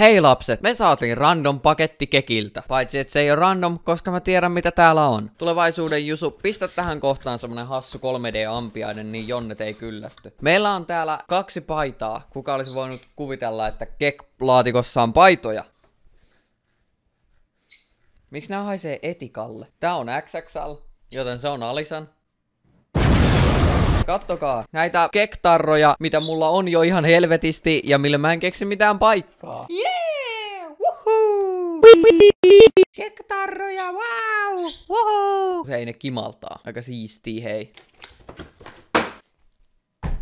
Hei lapset, me saatiin random paketti kekiltä. Paitsi että se ei ole random, koska mä tiedän mitä täällä on. Tulevaisuuden Jusu, pistä tähän kohtaan semmonen hassu 3D-ampiainen, niin jonnet ei kyllästy. Meillä on täällä kaksi paitaa. Kuka olisi voinut kuvitella, että kek-laatikossa on paitoja? Miksi nämä haisee etikalle? Tää on XXL, joten se on Alisan kattokaa. Näitä kektarroja, mitä mulla on jo ihan helvetisti ja millä mä en keksi mitään paikkaa. Yeah! Woohoo! Kektarroja, wow! Woohoo! Hei, ne kimaltaa. Aika siistii, hei.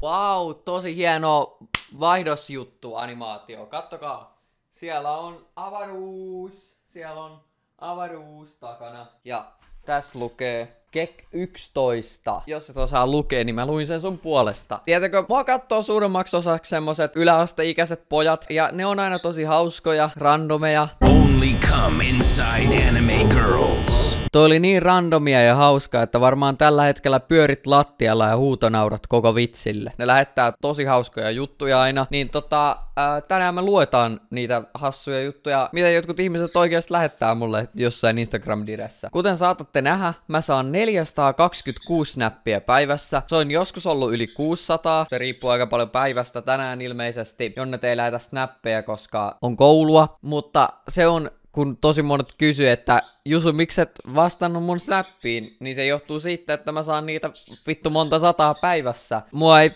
Wow, tosi hieno vaihdosjuttu animaatio. Kattokaa. Siellä on avaruus. Siellä on avaruus takana. Ja tässä lukee Kek 11. Jos et osaa lukea, niin mä luin sen sun puolesta. Tietäkö, mua kattoo suurimmaksi osaksi semmoset yläasteikäiset pojat, ja ne on aina tosi hauskoja, randomeja. Only come inside anime girls. Toi oli niin randomia ja hauskaa, että varmaan tällä hetkellä pyörit lattialla ja huutonaurat koko vitsille. Ne lähettää tosi hauskoja juttuja aina, niin tota, ää, äh, tänään me luetaan niitä hassuja juttuja, mitä jotkut ihmiset oikeasti lähettää mulle jossain Instagram-diressä. Kuten saatatte nähdä, mä saan 426 snappia päivässä. Se on joskus ollut yli 600. Se riippuu aika paljon päivästä tänään ilmeisesti, jonne ei lähetä snappeja, koska on koulua. Mutta se on kun tosi monet kysyy, että Jusu, miksi et vastannut mun snappiin, niin se johtuu siitä, että mä saan niitä vittu monta sataa päivässä. Mua ei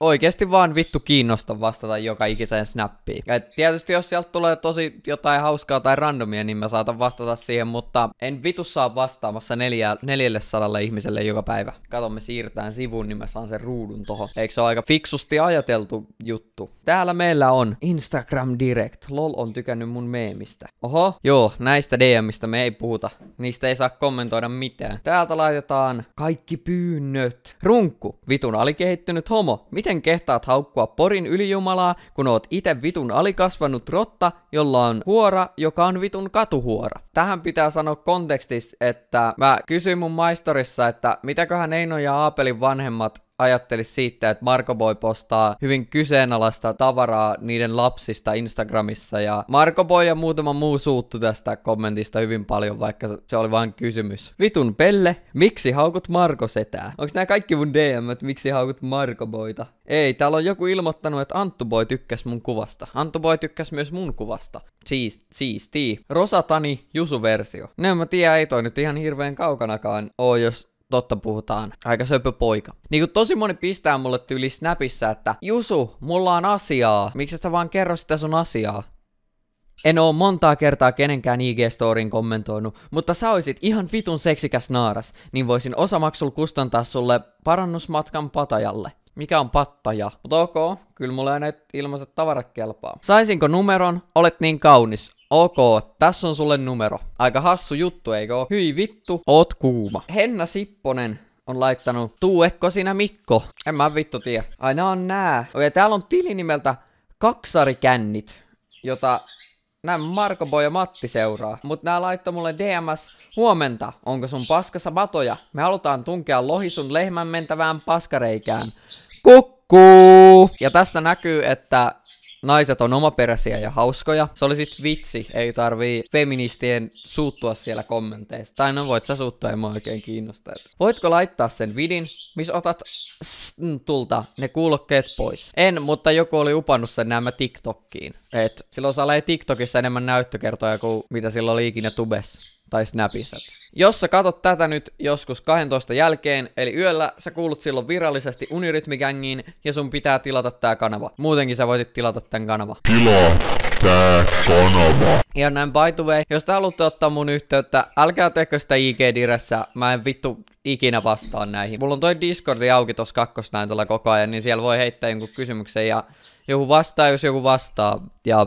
oikeasti vaan vittu kiinnosta vastata joka ikiseen snappiin. Et tietysti jos sieltä tulee tosi jotain hauskaa tai randomia, niin mä saatan vastata siihen, mutta en vitussa saa vastaamassa neljä, 400 ihmiselle joka päivä. Kato, me siirtään sivun, niin mä saan sen ruudun tohon. Eikö se ole aika fiksusti ajateltu juttu? Täällä meillä on Instagram Direct. LOL on tykännyt mun meemistä. Oho, joo, näistä DMistä me ei puhuta. Niistä ei saa kommentoida mitään. Täältä laitetaan kaikki pyynnöt. Runkku, vitun alikehittynyt homo. Mitä miten kehtaat haukkua porin ylijumalaa, kun oot itse vitun alikasvanut rotta, jolla on huora, joka on vitun katuhuora? Tähän pitää sanoa kontekstissa, että mä kysyin mun maistorissa, että mitäköhän Eino ja Aapelin vanhemmat ajattelisi siitä, että Marko Boy postaa hyvin kyseenalaista tavaraa niiden lapsista Instagramissa ja Marko Boy ja muutama muu suuttu tästä kommentista hyvin paljon, vaikka se oli vain kysymys. Vitun pelle, miksi haukut Marko setää? Onks nämä kaikki mun DM, että miksi haukut Marko Boyta? Ei, täällä on joku ilmoittanut, että Anttu Boy tykkäs mun kuvasta. Anttu Boy tykkäs myös mun kuvasta. Siis, siistii. Rosatani Jusu-versio. Nämä mä tiedän, ei toi nyt ihan hirveän kaukanakaan oo, jos totta puhutaan, aika söpö poika. Niin kuin tosi moni pistää mulle tyyli Snapissa, että Jusu, mulla on asiaa, miksi sä vaan kerro sitä sun asiaa? En oo montaa kertaa kenenkään IG-storin kommentoinut, mutta sä oisit ihan vitun seksikäs naaras, niin voisin osamaksulla kustantaa sulle parannusmatkan patajalle. Mikä on pattaja? Mutta ok, kyllä mulle näitä ilmaiset tavarat kelpaa. Saisinko numeron? Olet niin kaunis. Ok, tässä on sulle numero. Aika hassu juttu, eikö oo? Hyi vittu, oot kuuma. Henna Sipponen on laittanut, tuuekko sinä Mikko? En mä vittu tiedä. Ai nää on nää. Okei, täällä on tili nimeltä Kaksarikännit, jota nämä Marko Boy ja Matti seuraa. Mut nää laittoi mulle DMS, huomenta, onko sun paskassa matoja? Me halutaan tunkea lohi sun lehmän mentävään paskareikään. Kukkuu! Ja tästä näkyy, että naiset on omaperäisiä ja hauskoja. Se oli sit vitsi, ei tarvii feministien suuttua siellä kommenteissa. Tai no voit sä suuttua, en mä oikein kiinnosta. Voitko laittaa sen vidin, missä otat tulta ne kuulokkeet pois? En, mutta joku oli upannut sen nämä TikTokkiin. Et silloin saa TikTokissa enemmän näyttökertoja kuin mitä silloin oli ikinä tubessa tai Snapissa. Jos sä katot tätä nyt joskus 12 jälkeen, eli yöllä, sä kuulut silloin virallisesti Unirytmigängiin ja sun pitää tilata tää kanava. Muutenkin sä voisit tilata tän kanava. Tilaa tää kanava. Ja näin by the way, jos te haluatte ottaa mun yhteyttä, älkää tehkö sitä IG-diressä, mä en vittu ikinä vastaan näihin. Mulla on toi Discordi auki tossa näin tuolla koko ajan, niin siellä voi heittää jonkun kysymyksen ja joku vastaa, jos joku vastaa. Ja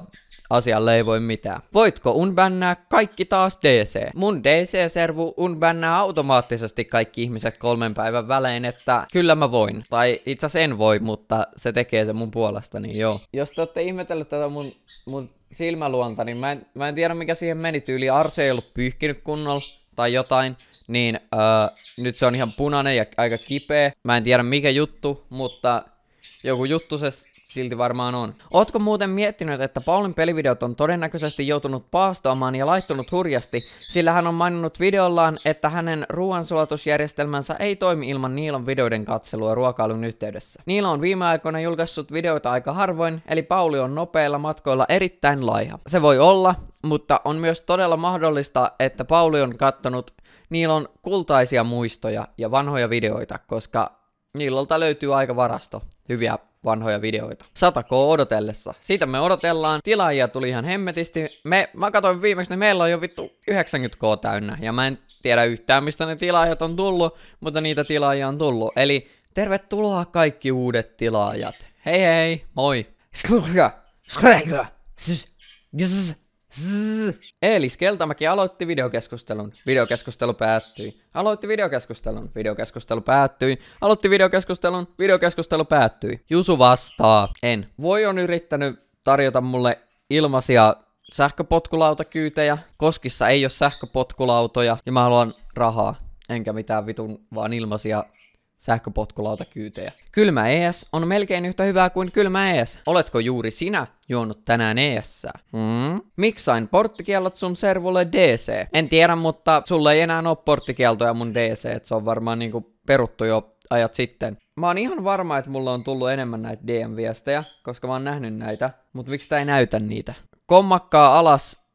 Asialle ei voi mitään. Voitko unbännää kaikki taas DC? Mun DC-servu unbännää automaattisesti kaikki ihmiset kolmen päivän välein, että kyllä mä voin. Tai itse asiassa en voi, mutta se tekee se mun niin joo. Jos te olette ihmetellyt tätä mun, mun silmäluonta, niin mä en, mä en tiedä mikä siihen meni tyyli. Arse ei ollut pyyhkinyt kunnolla tai jotain niin öö, nyt se on ihan punainen ja aika kipeä. Mä en tiedä mikä juttu, mutta joku juttu se silti varmaan on. Ootko muuten miettinyt, että Paulin pelivideot on todennäköisesti joutunut paastoamaan ja laittunut hurjasti, sillä hän on maininnut videollaan, että hänen ruoansulatusjärjestelmänsä ei toimi ilman Niilon videoiden katselua ruokailun yhteydessä. Niilo on viime aikoina julkaissut videoita aika harvoin, eli Pauli on nopeilla matkoilla erittäin laiha. Se voi olla, mutta on myös todella mahdollista, että Pauli on kattonut Niilon kultaisia muistoja ja vanhoja videoita, koska Niilolta löytyy aika varasto hyviä vanhoja videoita. Satako odotellessa. Siitä me odotellaan. Tilaajia tuli ihan hemmetisti. Me, mä katsoin viimeksi, niin meillä on jo vittu 90k täynnä. Ja mä en tiedä yhtään, mistä ne tilaajat on tullut, mutta niitä tilaajia on tullut. Eli tervetuloa kaikki uudet tilaajat. Hei hei, moi! Skrrrra! Zzz. Eelis Keltamäki aloitti videokeskustelun. Videokeskustelu päättyi. Aloitti videokeskustelun. Videokeskustelu päättyi. Aloitti videokeskustelun. Videokeskustelu päättyi. Jusu vastaa. En. Voi on yrittänyt tarjota mulle ilmaisia sähköpotkulautakyytejä. Koskissa ei ole sähköpotkulautoja ja mä haluan rahaa. Enkä mitään vitun, vaan ilmaisia sähköpotkulautakyytejä. Kylmä ES on melkein yhtä hyvää kuin kylmä ES. Oletko juuri sinä juonut tänään ES? Hmm? Miksain porttikiellot sun servulle DC? En tiedä, mutta sulle ei enää ole porttikieltoja mun DC, että se on varmaan niinku peruttu jo ajat sitten. Mä oon ihan varma, että mulla on tullut enemmän näitä DM-viestejä, koska mä oon nähnyt näitä, mutta miksi tää ei näytä niitä? Kommakkaa alas